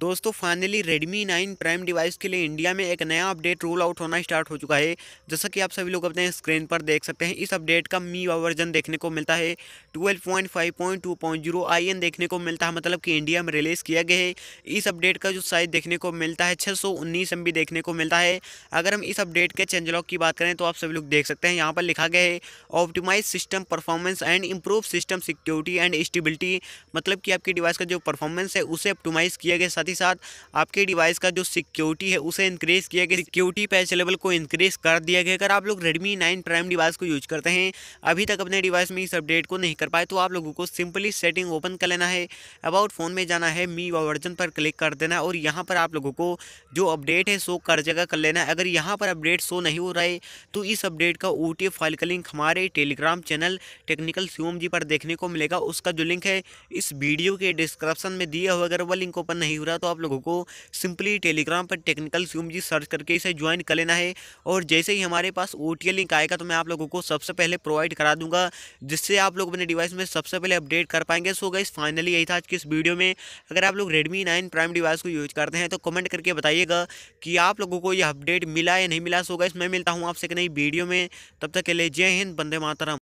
दोस्तों finally Redmi 9 prime device के लिए इंडिया में एक नया अपडेट रोल आउट होना स्टार्ट हो चुका है जैसा कि आप सभी लोग अपने स्क्रीन पर देख सकते हैं इस अपडेट का मी वर्जन देखने को मिलता है 12.5.2.0 एन देखने को मिलता है मतलब कि इंडिया में रिलीज़ किया गया है इस अपडेट का जो साइज देखने को मिलता है छः सौ उन्नीस देखने को मिलता है अगर हम इस अपडेट के चेंजलॉग की बात करें तो आप सभी लोग देख सकते हैं यहाँ पर लिखा गया है optimise system performance and improve system security and stability मतलब कि आपकी डिवाइस का जो परफॉर्मेंस है उसे ऑप्टिमाइज़ किया गया साथ ही साथ आपके डिवाइस का जो सिक्योरिटी है उसे इंक्रीज़ किया गया सिक्योरिटी पैच लेवल को इंक्रीज़ कर दिया गया अगर आप लोग रेडमी नाइन प्राइम डिवाइस को यूज करते हैं अभी तक अपने डिवाइस में इस अपडेट को नहीं कर पाए तो आप लोगों को सिंपली सेटिंग ओपन कर लेना है अबाउट फ़ोन में जाना है मी वर्जन पर क्लिक कर देना है और यहाँ पर आप लोगों को जो अपडेट है शो कर जगह कर लेना है अगर यहाँ पर अपडेट शो नहीं हो रहा है तो इस अपडेट का ओ फाइल का लिंक हमारे टेलीग्राम चैनल टेक्निकल सीओम जी पर देखने को मिलेगा उसका जो लिंक है इस वीडियो के डिस्क्रिप्शन में दिया हुआ अगर वह लिंक ओपन नहीं हो रहा रहा तो आप लोगों को सिंपली टेलीग्राम पर टेक्निकल सी जी सर्च करके इसे ज्वाइन कर लेना है और जैसे ही हमारे पास ओ लिंक आएगा तो मैं आप लोगों को सबसे पहले प्रोवाइड करा दूंगा जिससे आप लोग अपने डिवाइस में सबसे पहले अपडेट कर पाएंगे सो गाइस फाइनली यही था आज की इस वीडियो में अगर आप लोग रेडमी नाइन प्राइम डिवाइस को यूज करते हैं तो कमेंट करके बताइएगा कि आप लोगों को यह अपडेट मिला या नहीं मिला सो गाइस मैं मिलता हूँ आपसे एक नई वीडियो में तब तक के लिए जय हिंद बंदे मातरम